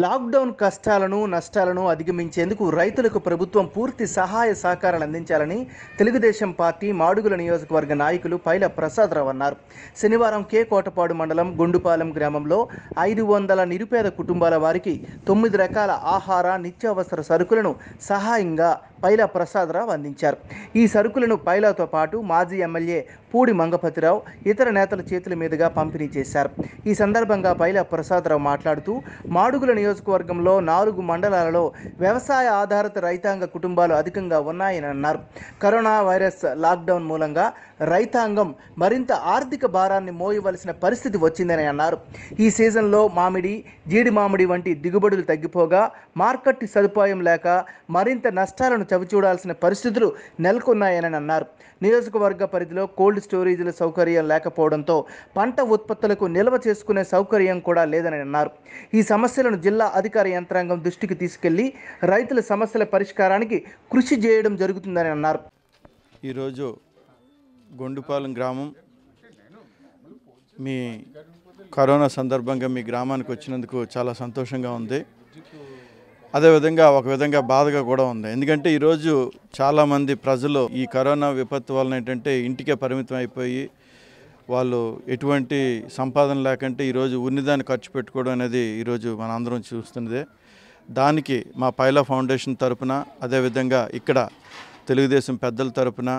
lockdown కష్టాలను నష్టాలను అధిగమించేందుకు రైతులకు ప్రభుత్వం పూర్తి సహాయ సహకారాలు అందించాలని తెలుగుదేశం పార్టీ మాడుగుల నియోజకవర్గ నాయకులు పైల ప్రసాదరావు అన్నారు శనివారం కే కోటపాడు మండలం గుండుపాలెం గ్రామంలో ఐదు వందల నిరుపేద కుటుంబాల వారికి తొమ్మిది రకాల ఆహార నిత్యావసర సరుకులను సహాయంగా పైల ప్రసాదరావు అందించారు ఈ సరుకులను పైలాతో పాటు మాజీ ఎమ్మెల్యే పూడి మంగపతిరావు ఇతర నేతల చేతుల మీదుగా పంపిణీ చేశారు ఈ సందర్భంగా పైల ప్రసాదరావు మాట్లాడుతూ మాడుగుల నియోజకవర్గంలో నాలుగు మండలాలలో వ్యవసాయ ఆధారిత రైతాంగ కుటుంబాలు అధికంగా ఉన్నాయని అన్నారు కరోనా వైరస్ లాక్డౌన్ మూలంగా రైతాంగం మరింత ఆర్థిక భారాన్ని మోయవలసిన పరిస్థితి వచ్చిందని అన్నారు ఈ సీజన్లో మామిడి జీడి మామిడి వంటి దిగుబడులు తగ్గిపోగా మార్కెట్ సదుపాయం లేక మరింత నష్టాలను చవిచూడాల్సిన పరిస్థితులు నెలకొన్నాయని అన్నారు నియోజకవర్గ పరిధిలో కోల్డ్ స్టోరేజీల సౌకర్యం లేకపోవడంతో పంట ఉత్పత్తులకు నిల్వ చేసుకునే సౌకర్యం కూడా లేదని అన్నారు ఈ సమస్యలను జిల్లా అధికార యంత్రాంగం దృష్టికి తీసుకెళ్లి రైతుల సమస్యల పరిష్కారానికి కృషి చేయడం జరుగుతుందని అన్నారు ఈరోజు గొండుపాలెం గ్రామం మీ కరోనా సందర్భంగా మీ గ్రామానికి వచ్చినందుకు చాలా సంతోషంగా ఉంది అదేవిధంగా ఒక విధంగా బాధగా కూడా ఉంది ఎందుకంటే ఈరోజు చాలామంది ప్రజలు ఈ కరోనా విపత్తు వలన ఏంటంటే ఇంటికే పరిమితం అయిపోయి వాళ్ళు ఎటువంటి సంపాదన లేకుంటే ఈరోజు ఉన్నదాన్ని ఖర్చు పెట్టుకోవడం అనేది ఈరోజు అందరం చూస్తున్నదే దానికి మా పైలా ఫౌండేషన్ తరపున అదేవిధంగా ఇక్కడ తెలుగుదేశం పెద్దల తరపున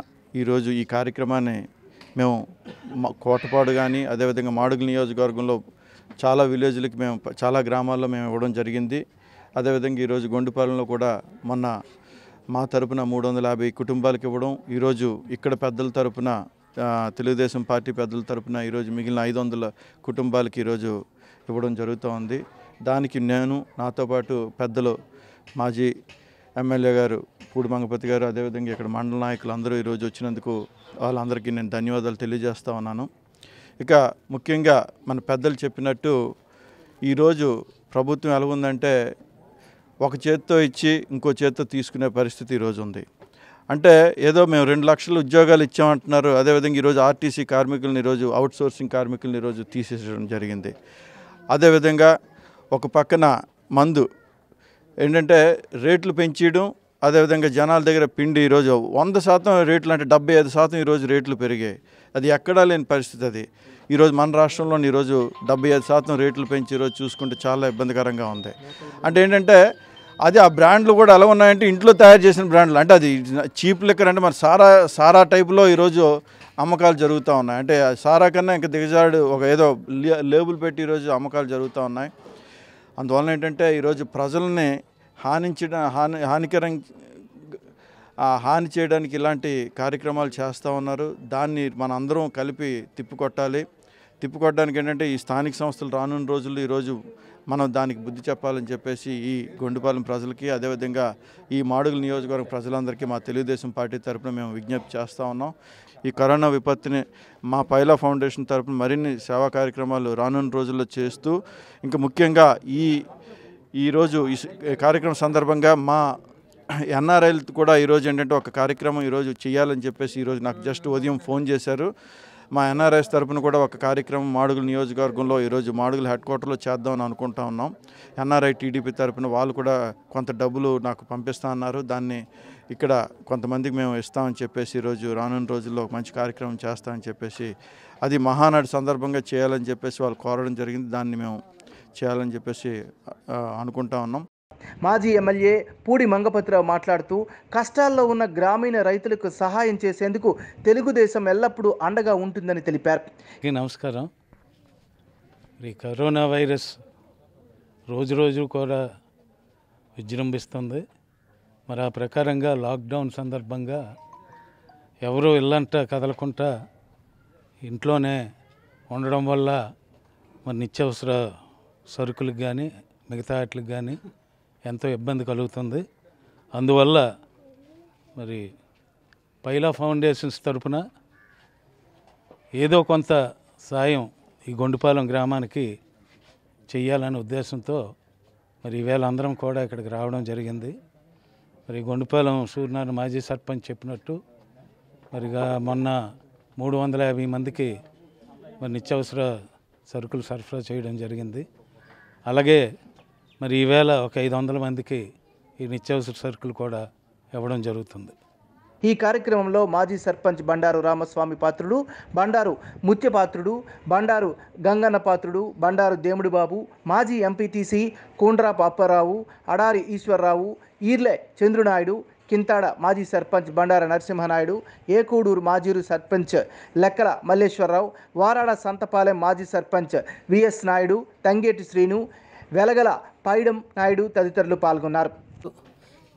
ఈరోజు ఈ కార్యక్రమాన్ని మేము కోటపాడు కానీ అదేవిధంగా మాడుగుల నియోజకవర్గంలో చాలా విలేజ్లకి మేము చాలా గ్రామాల్లో మేము ఇవ్వడం జరిగింది అదేవిధంగా ఈరోజు గొండుపాలెంలో కూడా మొన్న మా తరపున మూడు వందల యాభై కుటుంబాలకు ఇవ్వడం ఈరోజు ఇక్కడ పెద్దల తరపున తెలుగుదేశం పార్టీ పెద్దల తరపున ఈరోజు మిగిలిన ఐదు వందల కుటుంబాలకు ఈరోజు ఇవ్వడం జరుగుతూ ఉంది దానికి నేను నాతో పాటు పెద్దలు మాజీ ఎమ్మెల్యే గారు పూడి మంగపతి గారు అదేవిధంగా ఇక్కడ మండల నాయకులు అందరూ ఈరోజు వచ్చినందుకు వాళ్ళందరికీ నేను ధన్యవాదాలు తెలియజేస్తూ ఉన్నాను ఇక ముఖ్యంగా మన పెద్దలు చెప్పినట్టు ఈరోజు ప్రభుత్వం ఎలాగుందంటే ఒక చేతితో ఇచ్చి ఇంకో చేతితో తీసుకునే పరిస్థితి ఈరోజు ఉంది అంటే ఏదో మేము రెండు లక్షల ఉద్యోగాలు ఇచ్చామంటున్నారు అదేవిధంగా ఈరోజు ఆర్టీసీ కార్మికులను ఈరోజు అవుట్సోర్సింగ్ కార్మికులను ఈరోజు తీసేసడం జరిగింది అదేవిధంగా ఒక పక్కన మందు ఏంటంటే రేట్లు పెంచడం అదేవిధంగా జనాల దగ్గర పిండి ఈరోజు వంద శాతం రేట్లు అంటే డెబ్బై ఐదు శాతం ఈరోజు రేట్లు పెరిగాయి అది ఎక్కడా లేని పరిస్థితి అది ఈరోజు మన రాష్ట్రంలోని ఈరోజు డెబ్బై ఐదు శాతం రేట్లు పెంచి ఈరోజు చూసుకుంటే చాలా ఇబ్బందికరంగా ఉంది అంటే ఏంటంటే అది ఆ బ్రాండ్లు కూడా ఎలా ఉన్నాయంటే ఇంట్లో తయారు చేసిన బ్రాండ్లు అంటే అది చీప్ లెక్కర్ అంటే మన సారా సారా టైప్లో ఈరోజు అమ్మకాలు జరుగుతూ ఉన్నాయి అంటే సారా కన్నా ఇంకా దిగజాడు ఒక ఏదో లేబుల్ పెట్టి ఈరోజు అమ్మకాలు జరుగుతూ ఉన్నాయి అందువలన ఏంటంటే ఈరోజు ప్రజల్ని హానించడం హాని హానికరం హాని చేయడానికి ఇలాంటి కార్యక్రమాలు చేస్తూ ఉన్నారు దాన్ని మనందరం కలిపి తిప్పికొట్టాలి తిప్పికొట్టడానికి ఏంటంటే ఈ స్థానిక సంస్థలు రానున్న రోజుల్లో ఈరోజు మనం దానికి బుద్ధి చెప్పాలని చెప్పేసి ఈ గొండుపాలెం ప్రజలకి అదేవిధంగా ఈ మాడుగుల నియోజకవర్గ ప్రజలందరికీ మా తెలుగుదేశం పార్టీ తరఫున మేము విజ్ఞప్తి చేస్తూ ఉన్నాం ఈ కరోనా విపత్తిని మా పైలా ఫౌండేషన్ తరఫున మరిన్ని సేవా కార్యక్రమాలు రానున్న రోజుల్లో చేస్తూ ఇంకా ముఖ్యంగా ఈ ఈరోజు ఈ కార్యక్రమం సందర్భంగా మా ఎన్ఆర్ఐలు కూడా ఈరోజు ఏంటంటే ఒక కార్యక్రమం ఈరోజు చేయాలని చెప్పేసి ఈరోజు నాకు జస్ట్ ఉదయం ఫోన్ చేశారు మా ఎన్ఆర్ఎస్ తరపున కూడా ఒక కార్యక్రమం మాడుగుల నియోజకవర్గంలో ఈరోజు మాడుగుల హెడ్ క్వార్టర్లో చేద్దామని అనుకుంటా ఉన్నాం ఎన్ఆర్ఐ టీడీపీ తరఫున వాళ్ళు కూడా కొంత డబ్బులు నాకు పంపిస్తా అన్నారు దాన్ని ఇక్కడ కొంతమందికి మేము ఇస్తామని చెప్పేసి ఈరోజు రానున్న రోజుల్లో మంచి కార్యక్రమం చేస్తామని చెప్పేసి అది మహానాడు సందర్భంగా చేయాలని చెప్పేసి వాళ్ళు కోరడం జరిగింది దాన్ని మేము చేయాలని చెప్పేసి అనుకుంటా ఉన్నాం మాజీ ఎమ్మెల్యే పూడి మంగపతిరావు మాట్లాడుతూ కష్టాల్లో ఉన్న గ్రామీణ రైతులకు సహాయం చేసేందుకు తెలుగుదేశం ఎల్లప్పుడూ అండగా ఉంటుందని తెలిపారు నమస్కారం ఈ కరోనా వైరస్ రోజు రోజు కూడా విజృంభిస్తుంది మరి ఆ ప్రకారంగా లాక్డౌన్ సందర్భంగా ఎవరు ఇల్లంట కదలకుండా ఇంట్లోనే ఉండడం వల్ల మరి నిత్యవసర సరుకులకు కానీ మిగతా వాటికి కానీ ఎంతో ఇబ్బంది కలుగుతుంది అందువల్ల మరి పైలా ఫౌండేషన్స్ తరపున ఏదో కొంత సాయం ఈ గొండుపాలెం గ్రామానికి చెయ్యాలనే ఉద్దేశంతో మరి ఈవేళ అందరం కూడా ఇక్కడికి రావడం జరిగింది మరి గొండుపాలెం సూర్యనారాయణ మాజీ సర్పంచ్ చెప్పినట్టు మరిగా మొన్న మూడు వందల యాభై మందికి మరి నిత్యావసర సరుకులు సరఫరా చేయడం జరిగింది అలాగే మరి ఈవేళ ఒక ఐదు వందల మందికి ఈ నిత్యావసర సరుకులు కూడా ఇవ్వడం జరుగుతుంది ఈ కార్యక్రమంలో మాజీ సర్పంచ్ బండారు రామస్వామి పాత్రుడు బండారు ముత్యపాత్రుడు బండారు గంగన్న పాత్రుడు బండారు దేముడి బాబు మాజీ ఎంపీటీసీ కోండ్రా పాపారావు అడారి ఈశ్వరరావు ఈర్లే చంద్రునాయుడు కింతాడ మాజీ సర్పంచ్ బండార నరసింహనాయుడు ఏకూడూరు మాజీరు సర్పంచ్ లెక్కల మల్లేశ్వరరావు వారాడ సంతపాలెం మాజీ సర్పంచ్ విఎస్ నాయుడు తంగేటి శ్రీను వెలగల పైడం నాయుడు తదితరులు పాల్గొన్నారు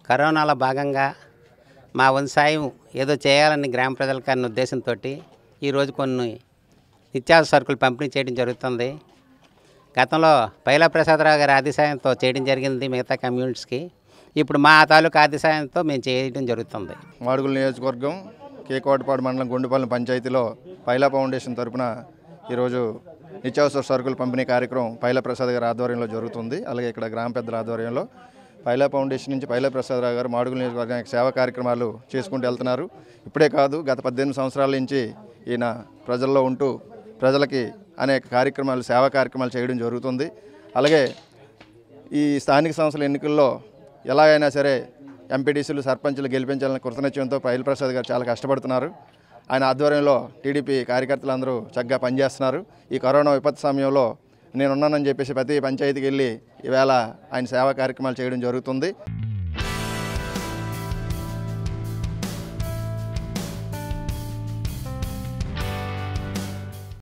కరోనాలో భాగంగా మా వంశాయం సాయం ఏదో చేయాలని గ్రామ ప్రజలకు అన్న ఉద్దేశంతో ఈరోజు కొన్ని నిత్యావసర సరుకులు పంపిణీ చేయడం జరుగుతుంది గతంలో పైలా ప్రసాదరావు గారి ఆదిశాయంతో చేయడం జరిగింది మిగతా కమ్యూనిటీస్కి ఇప్పుడు మా తాలూకా ఆదిశాయంతో మేము చేయడం జరుగుతుంది మాడుగుల నియోజకవర్గం కేకవాటపాడు మండలం గుండుపాలెం పంచాయతీలో పైలా ఫౌండేషన్ తరఫున ఈరోజు నిత్యావసర సరుకులు పంపిణీ కార్యక్రమం పైల ప్రసాద్ గారి ఆధ్వర్యంలో జరుగుతుంది అలాగే ఇక్కడ గ్రామ పెద్దల ఆధ్వర్యంలో పైలా ఫౌండేషన్ నుంచి పైలా ప్రసాదరావు గారు మాడుగుల నియోజకవర్గానికి సేవా కార్యక్రమాలు చేసుకుంటూ వెళ్తున్నారు ఇప్పుడే కాదు గత పద్దెనిమిది సంవత్సరాల నుంచి ఈయన ప్రజల్లో ఉంటూ ప్రజలకి అనేక కార్యక్రమాలు సేవా కార్యక్రమాలు చేయడం జరుగుతుంది అలాగే ఈ స్థానిక సంస్థల ఎన్నికల్లో ఎలాగైనా సరే ఎంపీడీసీలు సర్పంచ్లు గెలిపించాలని కృతనిశ్చయంతో పైల ప్రసాద్ గారు చాలా కష్టపడుతున్నారు ఆయన ఆధ్వర్యంలో టీడీపీ కార్యకర్తలందరూ చక్కగా పనిచేస్తున్నారు ఈ కరోనా విపత్తు సమయంలో నేనున్నానని చెప్పేసి ప్రతి పంచాయతీకి వెళ్ళి ఈవేళ ఆయన సేవా కార్యక్రమాలు చేయడం జరుగుతుంది